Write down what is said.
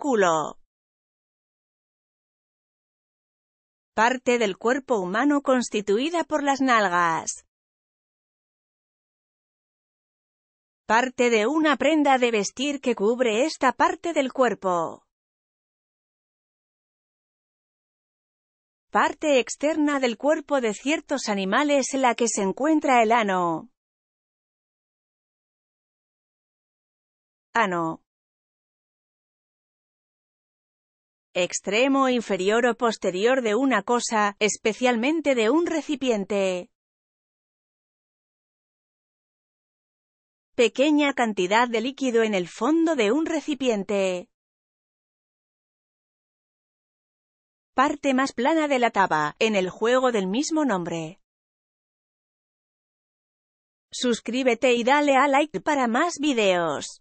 culo. Parte del cuerpo humano constituida por las nalgas. Parte de una prenda de vestir que cubre esta parte del cuerpo. Parte externa del cuerpo de ciertos animales en la que se encuentra el ano. Ano. extremo inferior o posterior de una cosa, especialmente de un recipiente. Pequeña cantidad de líquido en el fondo de un recipiente. Parte más plana de la taba, en el juego del mismo nombre. Suscríbete y dale a like para más videos.